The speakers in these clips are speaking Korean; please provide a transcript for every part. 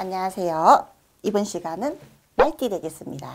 안녕하세요. 이번 시간은 말띠 되겠습니다.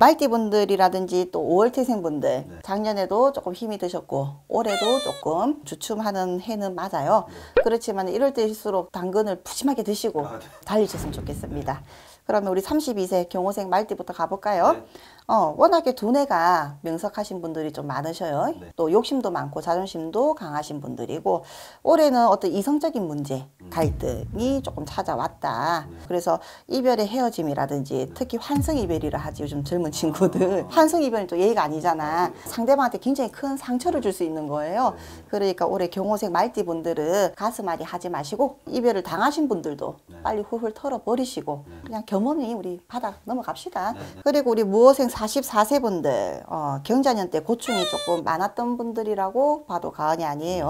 말띠분들이라든지 또 5월 태생분들 작년에도 조금 힘이 드셨고 올해도 조금 주춤하는 해는 맞아요. 네. 그렇지만 이럴 때일수록 당근을 푸짐하게 드시고 아, 네. 달리셨으면 좋겠습니다. 그러면 우리 32세 경호생 말띠부터 가볼까요? 네. 어, 워낙에 두뇌가 명석하신 분들이 좀 많으셔요. 네. 또 욕심도 많고 자존심도 강하신 분들이고 올해는 어떤 이성적인 문제, 음. 갈등이 조금 찾아왔다. 네. 그래서 이별의 헤어짐이라든지 네. 특히 환승 이별이라 하지 요즘 젊은 친구들 아. 환승 이별은 또 예의가 아니잖아. 네. 상대방한테 굉장히 큰 상처를 줄 수 있는 거예요. 네. 그러니까 올해 경호생 말띠 분들은 가슴앓이 하지 마시고 이별을 당하신 분들도 빨리 훌훌 털어버리시고 네. 그냥 겸허히 우리 바아 넘어갑시다. 네, 네. 그리고 우리 무어생 44세 분들 어, 경자년 때 고충이 조금 많았던 분들이라고 봐도 과언이 아니에요.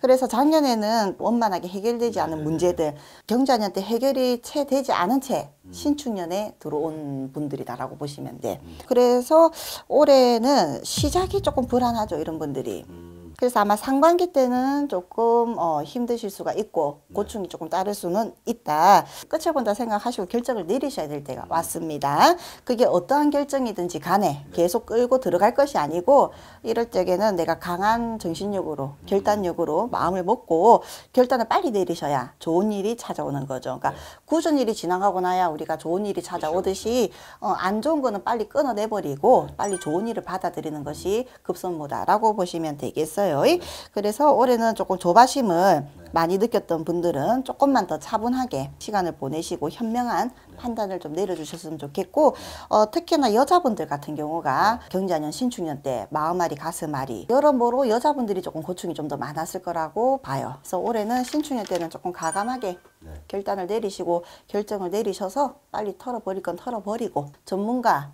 그래서 작년에는 원만하게 해결되지 않은 문제들 경자년 때 해결이 채 되지 않은 채 음. 신축년에 들어온 분들이다라고 보시면 돼. 음. 그래서 올해는 시작이 조금 불안하죠. 이런 분들이. 음. 그래서 아마 상반기 때는 조금 어, 힘드실 수가 있고 네. 고충이 조금 따를 수는 있다. 끝을 본다 생각하시고 결정을 내리셔야 될 때가 음. 왔습니다. 그게 어떠한 결정이든지 간에 네. 계속 끌고 들어갈 것이 아니고 이럴 적에는 내가 강한 정신력으로 음. 결단력으로 마음을 먹고 결단을 빨리 내리셔야 좋은 일이 찾아오는 거죠. 그러니까 굳은 네. 일이 지나가고 나야 우리가 좋은 일이 그렇죠, 찾아오듯이 그렇죠. 어, 안 좋은 거는 빨리 끊어내버리고 빨리 좋은 일을 받아들이는 것이 급선무다라고 보시면 되겠어요. 있어요. 그래서 올해는 조금 조바심을 네. 많이 느꼈던 분들은 조금만 더 차분하게 시간을 보내시고 현명한 네. 판단을 좀 내려주셨으면 좋겠고 어, 특히나 여자분들 같은 경우가 네. 경자년 신축년 때 마음앓이 가슴앓이 여러모로 여자분들이 조금 고충이 좀 더 많았을 거라고 봐요 그래서 올해는 신축년 때는 조금 과감하게 네. 결단을 내리시고 결정을 내리셔서 빨리 털어버릴 건 털어버리고 전문가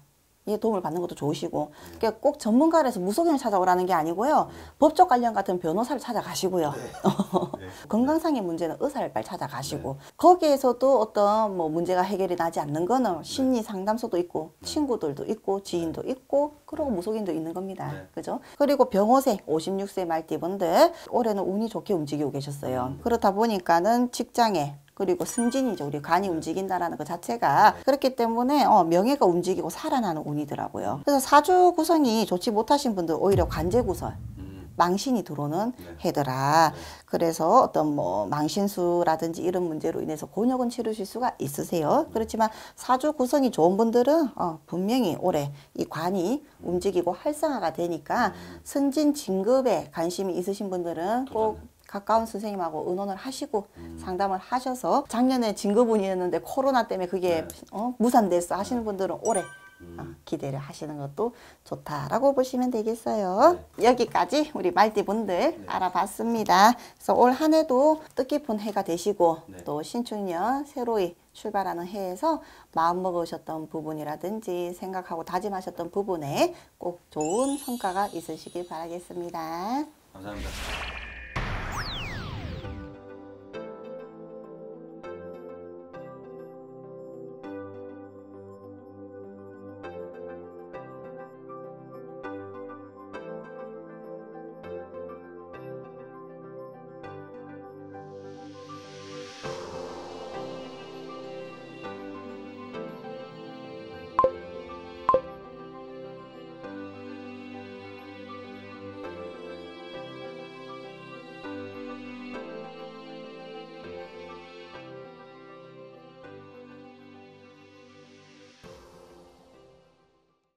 이 도움을 받는 것도 좋으시고 그꼭 그러니까 전문가를 해서 무속인을 찾아오라는 게 아니고요. 법적 관련 같은 변호사를 찾아가시고요. 네. 건강상의 문제는 의사를 빨리 찾아가시고 네. 거기에서도 어떤 뭐 문제가 해결이 나지 않는 거는 네. 심리 상담소도 있고 친구들도 있고 지인도 있고 그리고 무속인도 있는 겁니다. 그죠? 그리고 병호생 56세 말띠분들 올해는 운이 좋게 움직이고 계셨어요. 음. 그렇다 보니까는 직장에 그리고 승진이죠. 우리 간이 네. 움직인다라는 것 그 자체가 네. 그렇기 때문에 어, 명예가 움직이고 살아나는 운이더라고요. 음. 그래서 사주 구성이 좋지 못하신 분들 오히려 관제 구설 음. 망신이 들어오는 네. 해더라. 그래서 어떤 뭐 망신수라든지 이런 문제로 인해서 곤욕은 치르실 수가 있으세요. 음. 그렇지만 사주 구성이 좋은 분들은 어, 분명히 올해 이 관이 움직이고 활성화가 되니까 승진 진급에 관심이 있으신 분들은 꼭 가까운 선생님하고 의논을 하시고 음. 상담을 하셔서 작년에 진급분이었는데 코로나 때문에 그게 네. 어, 무산됐어 하시는 네. 분들은 올해 아, 음. 어, 기대를 하시는 것도 좋다라고 보시면 되겠어요. 네. 여기까지 우리 말띠분들 네. 알아봤습니다. 그래서 올 한 해도 뜻깊은 해가 되시고 네. 또 신축년 새로이 출발하는 해에서 마음먹으셨던 부분이라든지 생각하고 다짐하셨던 부분에 꼭 좋은 성과가 있으시길 바라겠습니다. 감사합니다.